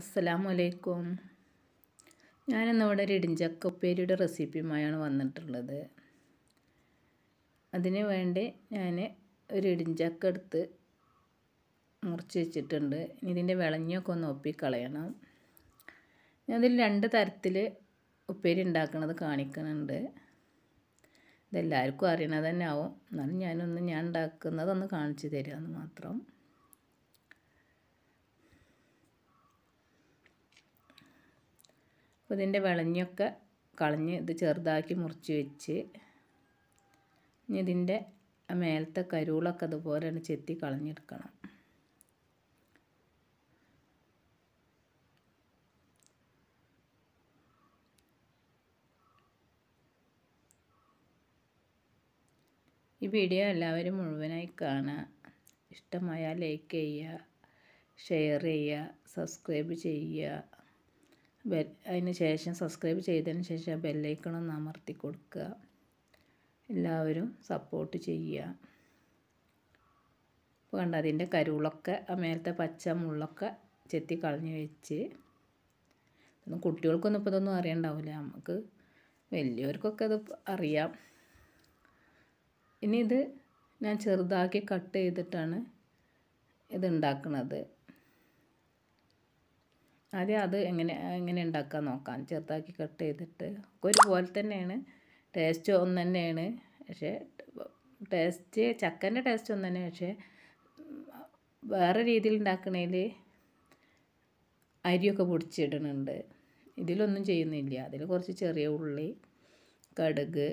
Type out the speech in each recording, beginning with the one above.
അസ്സലാമലൈക്കും ഞാനിന്നിവിടെ ഒരു ഇടിഞ്ചക്ക ഉപ്പേരിയുടെ റെസിപ്പിയുമായാണ് വന്നിട്ടുള്ളത് അതിന് വേണ്ടി ഞാൻ ഒരു ഇടിഞ്ചക്ക എടുത്ത് മുറിച്ച് വെച്ചിട്ടുണ്ട് ഇതിൻ്റെ വിളഞ്ഞൊക്കെ ഒന്ന് ഒപ്പിക്കളയണം അതിൽ രണ്ട് തരത്തിൽ ഉപ്പേരി ഉണ്ടാക്കുന്നത് കാണിക്കുന്നുണ്ട് ഇതെല്ലാവർക്കും അറിയണത് തന്നെ ആവും എന്നാലും ഞാനൊന്ന് ഞാൻ ഉണ്ടാക്കുന്നതൊന്ന് കാണിച്ചു തരാമെന്ന് മാത്രം അപ്പോൾ ഇതിൻ്റെ വിളഞ്ഞൊക്കെ കളഞ്ഞ് ഇത് ചെറുതാക്കി മുറിച്ച് വെച്ച് ഇനി ഇതിൻ്റെ മേലത്തെ കരുളൊക്കെ അതുപോലെ ചെത്തി കളഞ്ഞെടുക്കണം ഈ വീഡിയോ എല്ലാവരും മുഴുവനായി കാണുക ഇഷ്ടമായാൽ ലൈക്ക് ചെയ്യുക ഷെയർ ചെയ്യുക സബ്സ്ക്രൈബ് ചെയ്യുക അതിന് ശേഷം സബ്സ്ക്രൈബ് ചെയ്തതിന് ശേഷം ആ ബെല്ലൈക്കണൊന്ന് അമർത്തി കൊടുക്കുക എല്ലാവരും സപ്പോർട്ട് ചെയ്യുക ഇപ്പോൾ കണ്ട അതിൻ്റെ കരുളൊക്കെ ആ മേലത്തെ പച്ച മുള്ളൊക്കെ ചെത്തി കളഞ്ഞ് വെച്ച് കുട്ടികൾക്കൊന്നും ഇപ്പോൾ ഇതൊന്നും അറിയണ്ടാവില്ല നമുക്ക് വലിയവർക്കൊക്കെ അത് അറിയാം ഇനി ഇത് ഞാൻ ചെറുതാക്കി കട്ട് ചെയ്തിട്ടാണ് ഇതുണ്ടാക്കുന്നത് ആദ്യം അത് എങ്ങനെ എങ്ങനെ ഉണ്ടാക്കാൻ നോക്കാം ചെറുതാക്കി കട്ട് ചെയ്തിട്ട് ഒരുപോലെ തന്നെയാണ് ടേസ്റ്റ് ഒന്ന് തന്നെയാണ് പക്ഷേ ടേസ്റ്റ് ചക്കൻ്റെ ടേസ്റ്റ് ഒന്ന് തന്നെ പക്ഷേ വേറെ രീതിയിൽ ഉണ്ടാക്കണേൽ അരിയൊക്കെ പൊടിച്ചിടുന്നുണ്ട് ഇതിലൊന്നും ചെയ്യുന്നില്ല അതിൽ കുറച്ച് ചെറിയ ഉള്ളി കടുക്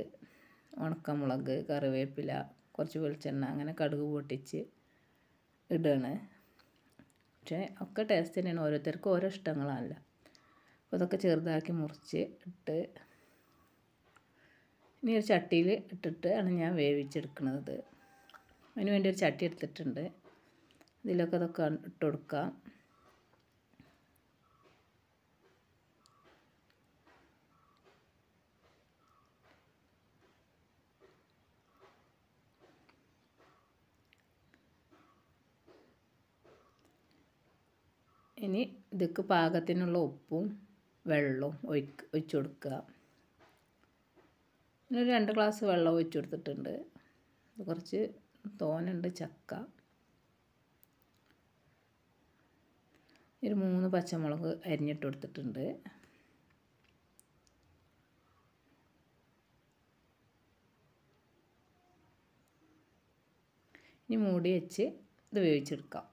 ഉണക്കമുളക് കറിവേപ്പില കുറച്ച് വെളിച്ചെണ്ണ അങ്ങനെ കടുക് പൊട്ടിച്ച് ഇടുകയാണ് പക്ഷേ ഒക്കെ ടേസ്റ്റ് തന്നെയാണ് ഓരോരുത്തർക്കും ഓരോ ഇഷ്ടങ്ങളല്ല അപ്പോൾ അതൊക്കെ ചെറുതാക്കി മുറിച്ച് ഇട്ട് ഇനി ഒരു ചട്ടിയിൽ ഇട്ടിട്ട് ആണ് ഞാൻ വേവിച്ചെടുക്കുന്നത് അതിന് വേണ്ടി ഒരു ചട്ടി എടുത്തിട്ടുണ്ട് ഇതിലൊക്കെ അതൊക്കെ ഇട്ട് കൊടുക്കാം ഇനി ഇതൊക്കെ പാകത്തിനുള്ള ഉപ്പും വെള്ളവും ഒഴിക്ക് ഒഴിച്ചു കൊടുക്കുക പിന്നെ ഒരു രണ്ട് ഗ്ലാസ് വെള്ളം ഒഴിച്ചു കൊടുത്തിട്ടുണ്ട് കുറച്ച് തോനുണ്ട് ചക്ക ഒരു മൂന്ന് പച്ചമുളക് അരിഞ്ഞിട്ട് കൊടുത്തിട്ടുണ്ട് ഇനി മൂടി വെച്ച് ഇത് വേവിച്ചെടുക്കാം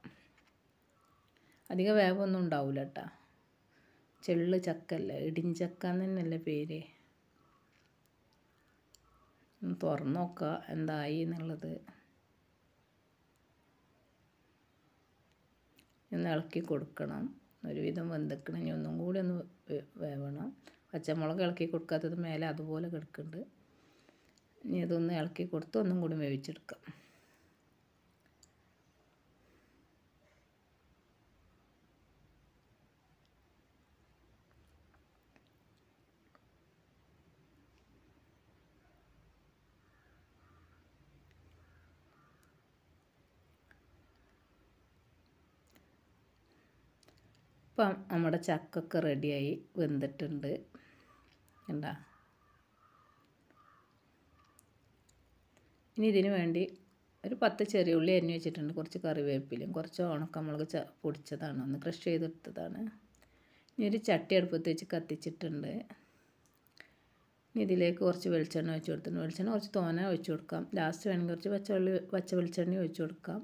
അധിക വേഗമൊന്നും ഉണ്ടാവില്ല കേട്ടോ ചെള്ള് ചക്കല്ല ഇടിഞ്ചക്ക തന്നെയല്ലേ പേര് തുറന്നു നോക്കുക എന്തായി എന്നുള്ളത് ഒന്ന് ഇളക്കി കൊടുക്കണം ഒരുവിധം വെന്തക്കണം ഇനി ഒന്നും കൂടി ഒന്ന് വേവണം പച്ചമുളക് ഇളക്കി കൊടുക്കാത്തത് മേലെ അതുപോലെ കിടക്കുന്നുണ്ട് ഇനി അതൊന്ന് ഇളക്കി കൊടുത്ത് ഒന്നും കൂടി വേവിച്ചെടുക്കാം ഇപ്പം നമ്മുടെ ചക്കൊക്കെ റെഡിയായി വെന്തിട്ടുണ്ട് കണ്ടാ ഇനി ഇതിന് വേണ്ടി ഒരു പത്ത് ചെറിയ ഉള്ളി അരിഞ്ഞു വെച്ചിട്ടുണ്ട് കുറച്ച് കറിവേപ്പിലും കുറച്ച് ഉണക്കമുളക് ച പൊടിച്ചതാണ് ഒന്ന് ക്രഷ് ചെയ്തെടുത്തതാണ് ഇനി ഒരു ചട്ടി അടുപ്പത്ത് വെച്ച് കത്തിച്ചിട്ടുണ്ട് ഇനി ഇതിലേക്ക് കുറച്ച് വെളിച്ചെണ്ണ ഒഴിച്ച് കൊടുത്തിട്ടുണ്ട് വെളിച്ചെണ്ണ കുറച്ച് തോന ഒഴിച്ച് കൊടുക്കാം ലാസ്റ്റ് വേണമെങ്കിൽ കുറച്ച് പച്ച വെള്ളി പച്ച വെളിച്ചെണ്ണ ഒഴിച്ച് കൊടുക്കാം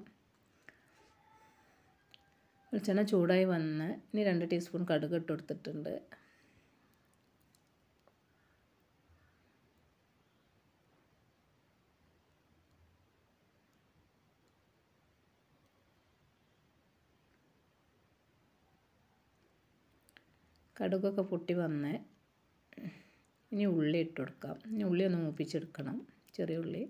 വെളിച്ചെണ്ണ ചൂടായി വന്ന് ഇനി രണ്ട് ടീസ്പൂൺ കടുക് ഇട്ട് കൊടുത്തിട്ടുണ്ട് കടുകൊക്കെ പൊട്ടി വന്ന് ഇനി ഉള്ളി ഇട്ട് കൊടുക്കാം ഇനി ഉള്ളി ഒന്ന് മൂപ്പിച്ചെടുക്കണം ചെറിയ ഉള്ളി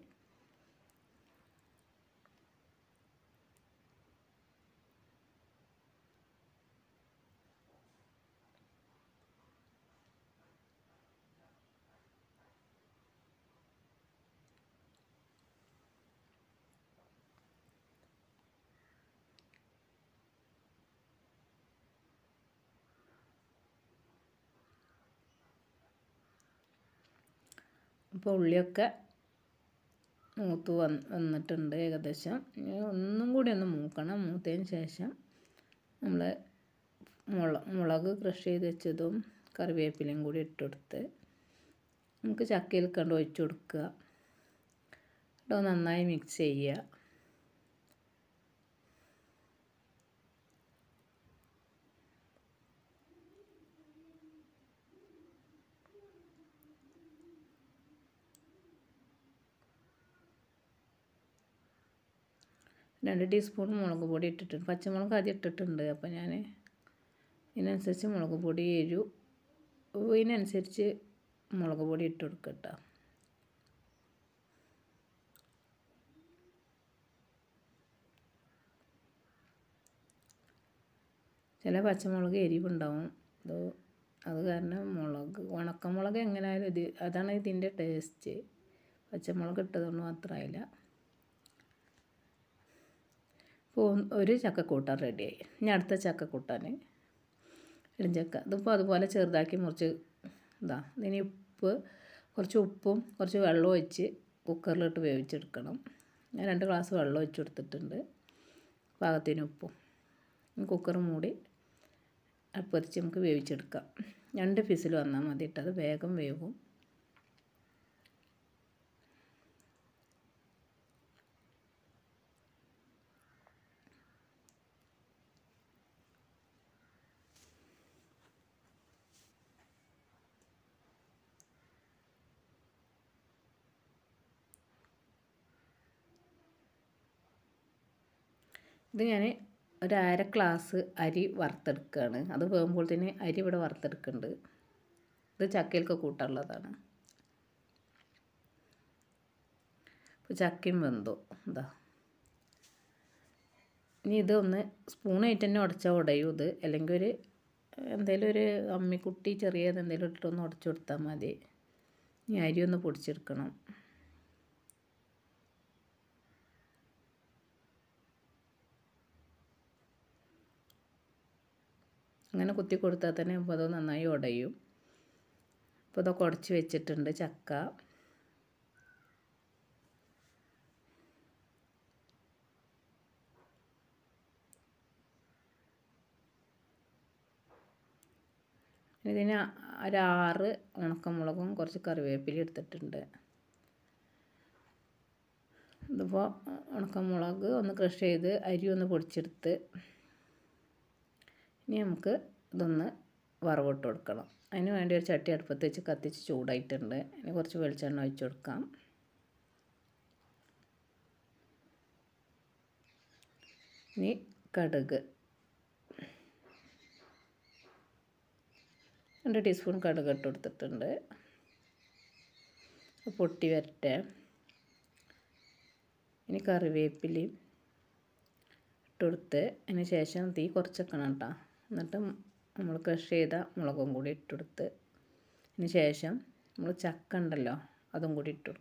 അപ്പോൾ ഉള്ളിയൊക്കെ മൂത്ത് വന്ന് വന്നിട്ടുണ്ട് ഏകദേശം ഒന്നും കൂടി ഒന്ന് മൂക്കണം മൂത്തതിന് ശേഷം നമ്മൾ മുളക് മുളക് ക്രഷ് ചെയ്ത് വെച്ചതും കറിവേപ്പിലയും കൂടി ഇട്ടുകൊടുത്ത് നമുക്ക് ചക്കയിൽ കണ്ട് ഒഴിച്ചു കൊടുക്കുക കേട്ടോ നന്നായി മിക്സ് ചെയ്യുക രണ്ട് ടീസ്പൂൺ മുളക് പൊടി ഇട്ടിട്ടുണ്ട് പച്ചമുളക് ആദ്യം ഇട്ടിട്ടുണ്ട് അപ്പോൾ ഞാൻ ഇതിനനുസരിച്ച് മുളക് പൊടി എരു ഇതിനനുസരിച്ച് മുളക് പൊടി ഇട്ട് കൊടുക്കട്ടോ ചില പച്ചമുളക് എരിവുണ്ടാവും അത് അത് കാരണം മുളക് ഉണക്കമുളക് എങ്ങനെയായാലും ഇത് അതാണ് ഇതിൻ്റെ ടേസ്റ്റ് പച്ചമുളക് ഇട്ടതുകൊണ്ട് മാത്രമായില്ല ഒരു ചക്കക്കൂട്ടാൻ റെഡിയായി ഇനി അടുത്ത ചക്കക്കൂട്ടാൻ ഇടിഞ്ചക്ക ഇതിപ്പോൾ അതുപോലെ ചെറുതാക്കി മുറിച്ച് ഇതാ ഇനി ഉപ്പ് കുറച്ച് ഉപ്പും കുറച്ച് വെള്ളം ഒഴിച്ച് കുക്കറിലിട്ട് വേവിച്ചെടുക്കണം ഞാൻ രണ്ട് ഗ്ലാസ് വെള്ളം ഒഴിച്ച് കൊടുത്തിട്ടുണ്ട് പാകത്തിന് ഉപ്പും കുക്കർ മൂടി അടുപ്പത്തിച്ച് നമുക്ക് വേവിച്ചെടുക്കാം രണ്ട് ഫിസിൽ വന്നാൽ മതി വേഗം വേവും ഇത് ഞാൻ ഒരു അര ഗ്ലാസ് അരി വറുത്തെടുക്കുകയാണ് അത് വേകുമ്പോൾ തന്നെ അരി ഇവിടെ വറുത്തെടുക്കുന്നുണ്ട് ഇത് ചക്കയിലൊക്കെ കൂട്ടാനുള്ളതാണ് ഇപ്പോൾ ചക്കയും വെന്തു എന്താ ഇനി ഇതൊന്ന് സ്പൂണായിട്ട് തന്നെ ഉടച്ചാൽ ഉടയൂ ഇത് അല്ലെങ്കിൽ ഒരു എന്തെങ്കിലും ഒരു അമ്മിക്കുട്ടി ചെറിയത് എന്തെങ്കിലും ഇട്ടിട്ടൊന്ന് ഉടച്ചു കൊടുത്താൽ മതി ഇനി അരി ഒന്ന് പൊടിച്ചെടുക്കണം അങ്ങനെ കുത്തി കൊടുത്താൽ തന്നെ അത് നന്നായി ഉടയും അപ്പോൾ ഇതൊക്കെ ഉടച്ച് വെച്ചിട്ടുണ്ട് ചക്ക ഇതിന് ഒരാറ് ഉണക്കമുളകും കുറച്ച് കറിവേപ്പില എടുത്തിട്ടുണ്ട് ഇതിപ്പോൾ ഉണക്കമുളക് ഒന്ന് ക്രഷ് ചെയ്ത് അരി ഒന്ന് പൊടിച്ചെടുത്ത് ഇനി നമുക്ക് ഇതൊന്ന് വറവിട്ട് കൊടുക്കണം അതിന് വേണ്ടി ഒരു ചട്ടി അടുപ്പത്ത് വെച്ച് കത്തിച്ച് ചൂടായിട്ടുണ്ട് ഇനി കുറച്ച് വെളിച്ചെണ്ണ ഒഴിച്ച് കൊടുക്കാം ഇനി കടുക് രണ്ട് ടീസ്പൂൺ കടുക് ഇട്ട് കൊടുത്തിട്ടുണ്ട് പൊട്ടി വരട്ടെ ഇനി കറിവേപ്പിലയും ഇട്ടുകൊടുത്ത് അതിന് ശേഷം തീ കുറച്ച് കേട്ടോ എന്നിട്ട് നമ്മൾ ക്രഷ് ചെയ്ത മുളകും കൂടി ഇട്ടെടുത്ത് അതിന് ശേഷം നമ്മൾ ചക്ക ഉണ്ടല്ലോ അതും കൂടി ഇട്ട്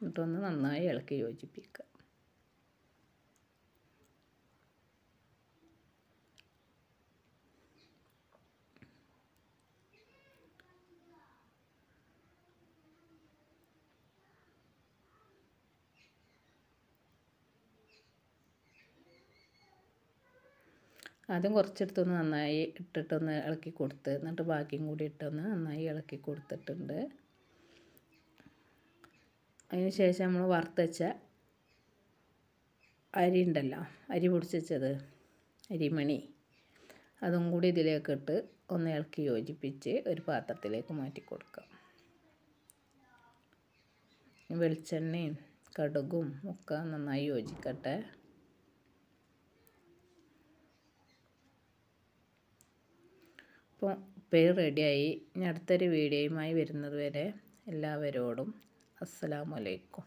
എന്നിട്ടൊന്ന് നന്നായി ഇളക്കി യോജിപ്പിക്കുക ആദ്യം കുറച്ചെടുത്തൊന്ന് നന്നായി ഇട്ടിട്ടൊന്ന് ഇളക്കി കൊടുത്ത് എന്നിട്ട് ബാക്കിയും കൂടി ഇട്ടൊന്ന് നന്നായി ഇളക്കി കൊടുത്തിട്ടുണ്ട് അതിന് ശേഷം നമ്മൾ വറുത്തച്ച അരി ഉണ്ടല്ലോ അരി പൊടിച്ചത് അരിമണി അതും കൂടി ഇതിലേക്ക് ഇട്ട് ഒന്ന് ഇളക്കി യോജിപ്പിച്ച് ഒരു പാത്രത്തിലേക്ക് മാറ്റി കൊടുക്കാം വെളിച്ചെണ്ണയും കടുകും ഒക്കെ നന്നായി യോജിക്കട്ടെ അപ്പോൾ ഉപ്പേരി റെഡിയായി ഇനി അടുത്തൊരു വീഡിയോയുമായി വരുന്നത് വരെ എല്ലാവരോടും അസ്സലാമലൈക്കും